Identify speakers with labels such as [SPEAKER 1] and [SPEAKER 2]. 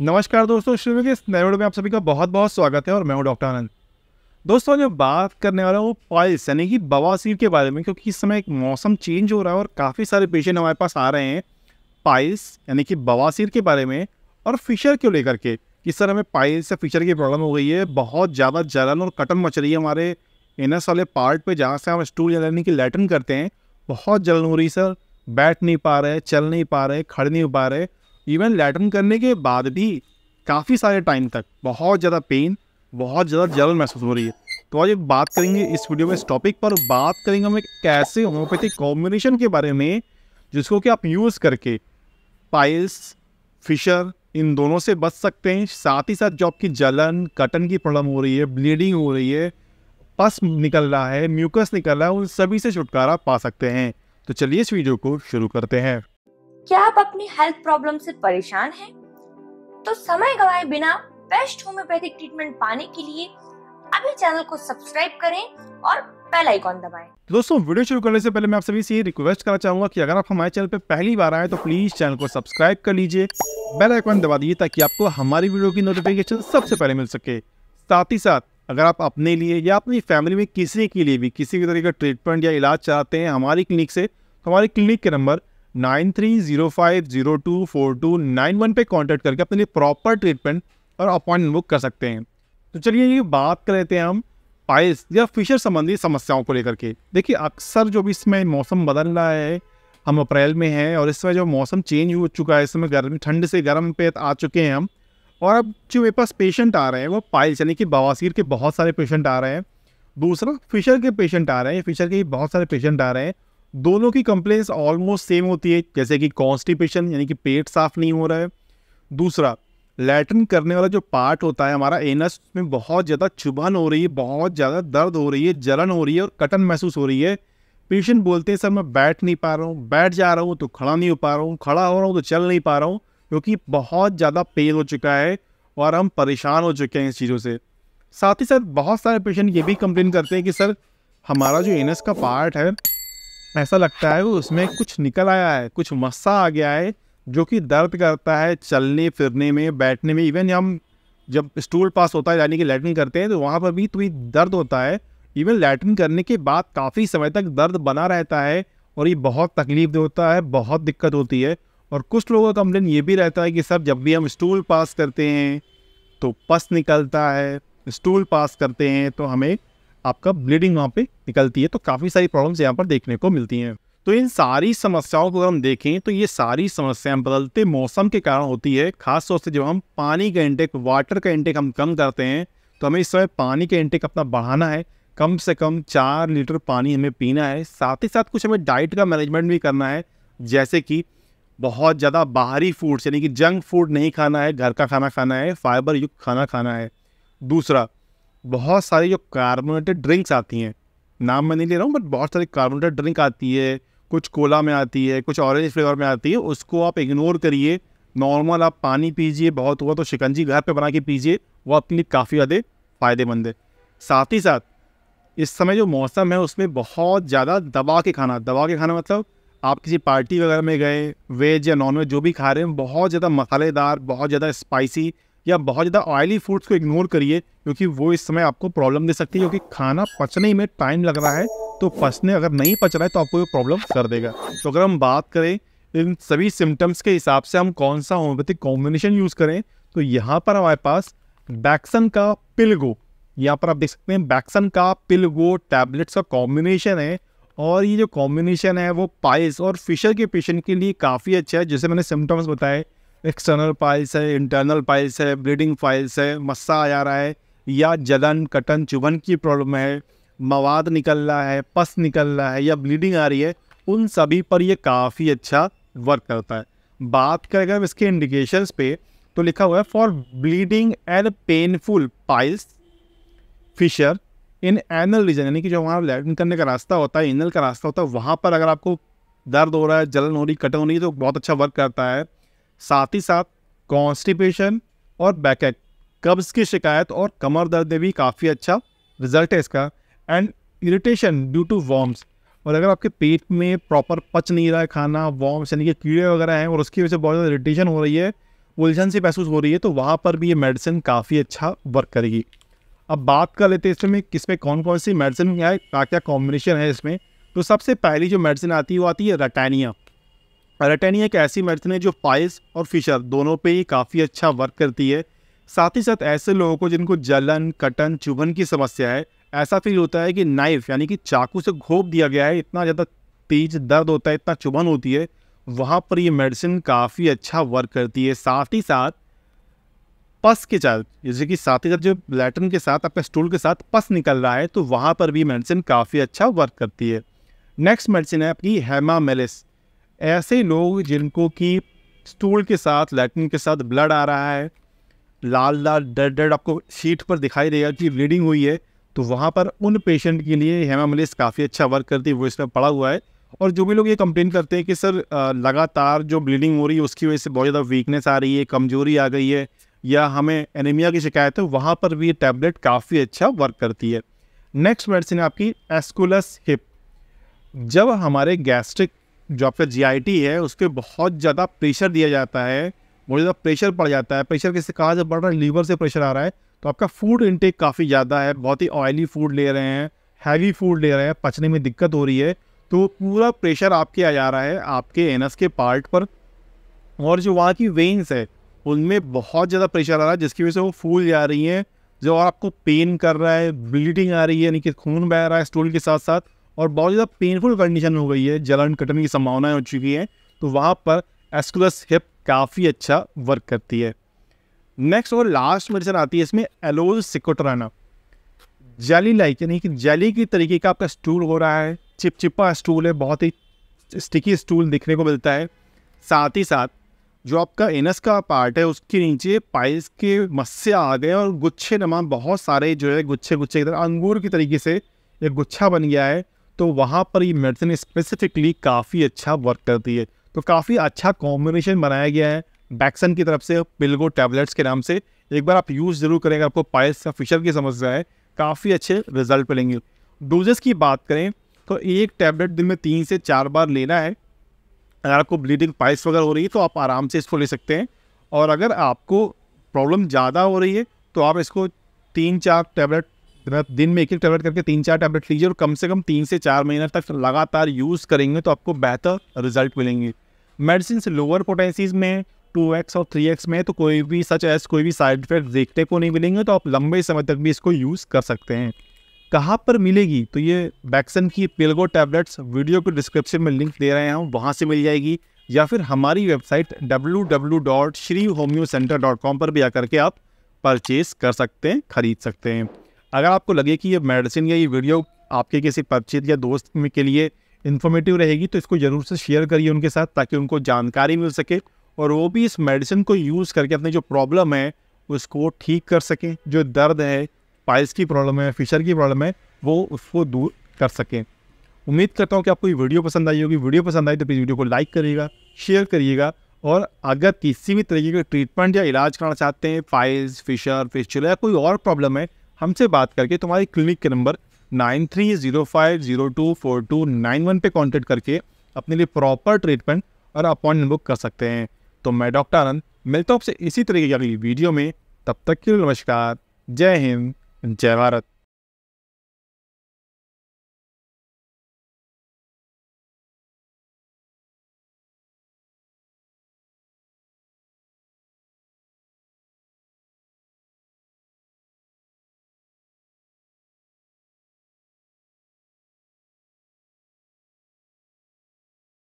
[SPEAKER 1] नमस्कार दोस्तों शुरू के इस नए वीडियो में आप सभी का बहुत बहुत स्वागत है और मैं हूं डॉक्टर आनंद दोस्तों जो बात करने वाला हूँ वो पाइल्स यानी कि बवासीर के बारे में क्योंकि इस समय एक मौसम चेंज हो रहा है और काफ़ी सारे पेशेंट हमारे पास आ रहे हैं पाइल्स यानी कि बवासीर के बारे में और फिशर को लेकर के कि सर हमें पाइल्स या फिशर की प्रॉब्लम हो गई है बहुत ज़्यादा जलन और कटन मच रही है हमारे एनएस वाले पार्ट पे जहाँ से हम स्टूल यानी कि लेटन करते हैं बहुत जलन हो रही सर बैठ नहीं पा रहे चल नहीं पा रहे खड़ नहीं हो पा रहे इवन लेटरिन करने के बाद भी काफ़ी सारे टाइम तक बहुत ज़्यादा पेन बहुत ज़्यादा जलन महसूस हो रही है तो आज बात करेंगे इस वीडियो में इस टॉपिक पर बात करेंगे हम एक ऐसे होम्योपैथिक कॉम्बिनेशन के बारे में जिसको कि आप यूज़ करके पाइल्स फिशर इन दोनों से बच सकते हैं साथ ही साथ जो आपकी जलन कटन की प्रॉब्लम हो रही है ब्लीडिंग हो रही है पस निकल रहा है म्यूकस निकल रहा है उन सभी से छुटकारा पा सकते हैं तो चलिए इस वीडियो को शुरू करते हैं क्या आप अपनी हेल्थ प्रॉब्लम से परेशान हैं? तो समय गवाए बिना बेस्ट होम्योपैथिक ट्रीटमेंट पाने के लिए अभी चैनल को सब्सक्राइब करें और बेल आइकॉन दबाएं। दोस्तों वीडियो शुरू करने से पहले मैं आप सभी से रिक्वेस्ट करना चाहूंगा कि अगर आप हमारे चैनल पर पहली बार आए तो प्लीज चैनल को सब्सक्राइब कर लीजिए बेल आइकॉन दबा दीजिए ताकि आपको हमारी वीडियो की नोटिफिकेशन सबसे पहले मिल सके साथ ही साथ अगर आप अपने लिए या अपनी फैमिली में किसी के लिए भी किसी भी तरह का ट्रीटमेंट या इलाज चाहते हैं हमारी क्लिनिक से तो हमारी क्लिनिक के number nine three zero five zero two four two nine one पर कॉन्टैक्ट करके अपने लिए प्रॉपर ट्रीटमेंट और अपॉइंटमेंट बुक कर सकते हैं तो चलिए ये बात कर लेते हैं हम पाइल्स या फिशर संबंधी समस्याओं को लेकर के देखिए अक्सर जो भी इसमें मौसम बदल रहा है हम अप्रैल में हैं और इस समय जो मौसम चेंज हो चुका है इस समय गर्मी ठंड से गर्म पे आ चुके हैं हम और अब जो मेरे पास पेशेंट आ रहे हैं वो पाइल्स यानी कि बवासीर के बहुत सारे पेशेंट आ रहे हैं दूसरा फिशर के पेशेंट आ रहे हैं फिशर के बहुत सारे पेशेंट आ रहे हैं दोनों की कंप्लेंट्स ऑलमोस्ट सेम होती है जैसे कि कॉन्स्टिपेशन यानी कि पेट साफ नहीं हो रहा है दूसरा लैटरिन करने वाला जो पार्ट होता है हमारा एनस में बहुत ज़्यादा चुभन हो रही है बहुत ज़्यादा दर्द हो रही है जलन हो रही है और कटन महसूस हो रही है पेशेंट बोलते हैं सर मैं बैठ नहीं पा रहा हूँ बैठ जा रहा हूँ तो खड़ा नहीं हो पा रहा हूँ खड़ा हो रहा हूँ तो चल नहीं पा रहा हूँ क्योंकि बहुत ज़्यादा पेन हो चुका है और हम परेशान हो चुके हैं इस चीज़ों से साथ ही साथ बहुत सारे पेशेंट ये भी कंप्लेन करते हैं कि सर हमारा जो एनस का पार्ट है ऐसा लगता है उसमें कुछ निकल आया है कुछ मस्सा आ गया है जो कि दर्द करता है चलने फिरने में बैठने में इवन हम जब स्टूल पास होता है यानी कि लैटरिन करते हैं तो वहाँ पर भी थोड़ी तो दर्द होता है इवन लैटरिन करने के बाद काफ़ी समय तक दर्द बना रहता है और ये बहुत तकलीफ होता है बहुत दिक्कत होती है और कुछ लोगों का कंप्लेन ये भी रहता है कि सर जब भी हम स्टूल पास करते हैं तो पस निकलता है स्टूल पास करते हैं तो हमें आपका ब्लीडिंग वहाँ पे निकलती है तो काफ़ी सारी प्रॉब्लम्स यहाँ पर देखने को मिलती हैं तो इन सारी समस्याओं को अगर हम देखें तो ये सारी समस्याएं बदलते मौसम के कारण होती है खासतौर से जब हम पानी का इंटेक वाटर का इंटेक हम कम करते हैं तो हमें इस समय पानी का इंटेक अपना बढ़ाना है कम से कम चार लीटर पानी हमें पीना है साथ ही साथ कुछ हमें डाइट का मैनेजमेंट भी करना है जैसे कि बहुत ज़्यादा बाहरी फूड्स यानी कि जंक फूड नहीं खाना है घर का खाना खाना है फाइबर युक्त खाना खाना है दूसरा बहुत सारी जो कार्बोनेटेड ड्रिंक्स आती हैं नाम मैं नहीं ले रहा हूँ बट बहुत सारी कार्बोनेटेड ड्रिंक आती है कुछ कोला में आती है कुछ ऑरेंज फ्लेवर में आती है उसको आप इग्नोर करिए नॉर्मल आप पानी पीजिए बहुत हुआ तो शिकंजी घर पर बना के पीजिए वो आपके लिए काफ़ी ज़्यादा फ़ायदेमंद है साथ ही साथ इस समय जो मौसम है उसमें बहुत ज़्यादा दबा के खाना दबा के खाना मतलब आप किसी पार्टी वगैरह में गए वेज या नॉन वेज जो भी खा रहे हैं बहुत ज़्यादा मसालेदार बहुत ज़्यादा स्पाइसी या बहुत ज़्यादा ऑयली फूड्स को इग्नोर करिए क्योंकि वो इस समय आपको प्रॉब्लम दे सकती है क्योंकि खाना पचने में टाइम लग रहा है तो पचने अगर नहीं पच रहा है तो आपको ये प्रॉब्लम कर देगा तो अगर हम बात करें इन सभी सिम्टम्स के हिसाब से हम कौन सा होम्योपैथिक कॉम्बिनेशन यूज़ करें तो यहाँ पर हमारे पास बैक्सन का पिलगो यहाँ पर आप देख सकते हैं बैक्सन का पिलगो टैबलेट्स का कॉम्बिनेशन है और ये जो कॉम्बिनेशन है वो पाइस और फिशर के पेशेंट के लिए काफ़ी अच्छा है जैसे मैंने सिम्टम्स बताए एक्सटर्नल पाइल्स है इंटरनल पाइल्स है ब्लीडिंग पाइल्स है मस्सा आ जा रहा है या जलन कटन चुभन की प्रॉब्लम है मवाद निकल रहा है पस निकल रहा है या ब्लीडिंग आ रही है उन सभी पर ये काफ़ी अच्छा वर्क करता है बात करें अगर इसके इंडिकेशंस पे तो लिखा हुआ है for bleeding and painful piles fissure in anal region यानी कि जो हमारा लैटिन करने का रास्ता होता है एनल का रास्ता होता है वहाँ पर अगर आपको दर्द हो रहा है जलन हो रही कटन हो रही है तो बहुत अच्छा वर्क करता है साथ ही साथ कॉन्स्टिपेशन और बैकेक कब्ज़ की शिकायत और कमर दर्द में भी काफ़ी अच्छा रिजल्ट है इसका and irritation due to worms और अगर आपके पेट में प्रॉपर पच नहीं रहा है खाना वॉम्स यानी कि कीड़े वगैरह हैं और उसकी वजह से बहुत ज़्यादा इरिटेशन हो रही है उलझन सी महसूस हो रही है तो वहाँ पर भी ये मेडिसिन काफ़ी अच्छा वर्क करेगी अब बात कर लेते हैं इसमें किस पे कौन कौन सी मेडिसिन है क्या क्या कॉम्बिनेशन है इसमें तो सबसे पहली जो मेडिसिन आती है वो आती है रटानिया रटन एक ऐसी मेडिसिन है जो पाइस और फिशर दोनों पे ही काफ़ी अच्छा वर्क करती है साथ ही साथ ऐसे लोगों को जिनको जलन कटन चुभन की समस्या है ऐसा फील होता है कि नाइफ यानी कि चाकू से घोप दिया गया है इतना ज़्यादा तेज दर्द होता है इतना चुभन होती है वहाँ पर ये मेडिसिन काफ़ी अच्छा वर्क करती है साथ ही साथ पस के साथ जैसे कि साथ ही साथ जो लैटन के साथ आपका स्टूल के साथ पस निकल रहा है तो वहाँ पर भी मेडिसिन काफ़ी अच्छा वर्क करती है नेक्स्ट मेडिसिन है आपकी हेमा मेलिस ऐसे लोग जिनको कि स्टूल के साथ लैटिन के साथ ब्लड आ रहा है लाल लाल डर डेड आपको शीट पर दिखाई देगा कि ब्लीडिंग हुई है तो वहाँ पर उन पेशेंट के लिए हेमामलिस काफ़ी अच्छा वर्क करती है वो इसमें पड़ा हुआ है और जो भी लोग ये कंप्लेन करते हैं कि सर लगातार जो ब्लीडिंग हो रही है उसकी वजह से बहुत ज़्यादा वीकनेस आ रही है कमज़ोरी आ गई है या हमें एनीमिया की शिकायत है वहाँ पर भी ये टैबलेट काफ़ी अच्छा वर्क करती है नेक्स्ट मेडिसिन आपकी एस्कुलस हिप जब हमारे गैस्ट्रिक जो आपका जी है उस पर बहुत ज़्यादा प्रेशर दिया जाता है बहुत ज़्यादा प्रेशर पड़ जाता है प्रेशर किससे कहाँ से बढ़ रहा है लीवर से प्रेशर आ रहा है तो आपका फूड इनटेक काफ़ी ज़्यादा है बहुत ही ऑयली फूड ले रहे हैं हैवी फूड ले रहे हैं पचने में दिक्कत हो रही है तो पूरा प्रेशर आपके आ जा रहा है आपके एन के पार्ट पर और जो वहाँ की वेन्स है उनमें बहुत ज़्यादा प्रेशर आ रहा है जिसकी वजह से वो फूल जा रही हैं जो और आपको पेन कर रहा है ब्लीडिंग आ रही है यानी कि खून बह रहा है स्टूल के साथ साथ और बहुत ज़्यादा पेनफुल कंडीशन हो गई है जलन कटने की संभावनाएं हो चुकी हैं तो वहाँ पर एस्कुलस हिप काफ़ी अच्छा वर्क करती है नेक्स्ट और लास्ट मेडिसन आती है इसमें एलोज सिकोटराना जेली लाइक यानी कि जेली की तरीके का आपका स्टूल हो रहा है चिपचिपा स्टूल है बहुत ही स्टिकी स्टूल दिखने को मिलता है साथ ही साथ जो आपका एनस का पार्ट है उसके नीचे पाइल्स के मस्से आ गए और गुच्छे नमा बहुत सारे जो है गुच्छे गुच्छे की तरह अंगूर की तरीके से एक गुच्छा बन गया है तो वहाँ पर ये मेडिसिन स्पेसिफिकली काफ़ी अच्छा वर्क करती है तो काफ़ी अच्छा कॉम्बिनेशन बनाया गया है बैक्सन की तरफ से पिलगो टैबलेट्स के नाम से एक बार आप यूज़ ज़रूर करें अगर आपको पाइल्स या फिशर की समस्या है काफ़ी अच्छे रिजल्ट मिलेंगे डोजेस की बात करें तो एक टैबलेट दिन में तीन से चार बार लेना है अगर आपको ब्लीडिंग पाइल्स वगैरह हो रही है तो आप आराम से इसको ले सकते हैं और अगर आपको प्रॉब्लम ज़्यादा हो रही है तो आप इसको तीन चार टैबलेट तो दिन में एक एक टैबलेट करके तीन चार टैबलेट लीजिए और कम से कम तीन से चार महीने तक लगातार यूज़ करेंगे तो आपको बेहतर रिजल्ट मिलेंगे मेडिसिन लोअर पोटेंसीज में टू एक्स और थ्री एक्स में तो कोई भी सच एस कोई भी साइड इफेक्ट देखने को नहीं मिलेंगे तो आप लंबे समय तक भी इसको यूज़ कर सकते हैं कहाँ पर मिलेगी तो ये बैक्सन की पिलगो टैबलेट्स वीडियो के डिस्क्रिप्शन में लिंक दे रहे हैं वहाँ से मिल जाएगी या फिर हमारी website W W dot Shri homeo centre dot पर भी आकर के आप परचेज़ कर सकते हैं ख़रीद सकते हैं अगर आपको लगे कि ये मेडिसिन या ये वीडियो आपके किसी परिचित या दोस्त के लिए इन्फॉर्मेटिव रहेगी तो इसको ज़रूर से शेयर करिए उनके साथ ताकि उनको जानकारी मिल सके और वो भी इस मेडिसिन को यूज़ करके अपनी जो प्रॉब्लम है उसको ठीक कर सकें जो दर्द है पाइल्स की प्रॉब्लम है फिशर की प्रॉब्लम है वो उसको दूर कर सकें उम्मीद करता हूँ कि आपको ये वीडियो पसंद आई होगी वीडियो पसंद आई तो प्लीज़ वीडियो को लाइक करिएगा शेयर करिएगा और अगर किसी भी तरीके का ट्रीटमेंट या इलाज कराना चाहते हैं फाइल्स फिशर फिस्चुला या कोई और प्रॉब्लम है हमसे बात करके तुम्हारी क्लिनिक के number nine three zero five zero two four two nine one पर कॉन्टेक्ट करके अपने लिए प्रॉपर ट्रीटमेंट और अपॉइंटमेंट बुक कर सकते हैं तो मैं डॉक्टर आनंद मिलता हूँ आपसे इसी तरीके की अगली वीडियो में तब तक के लिए नमस्कार जय हिंद जय भारत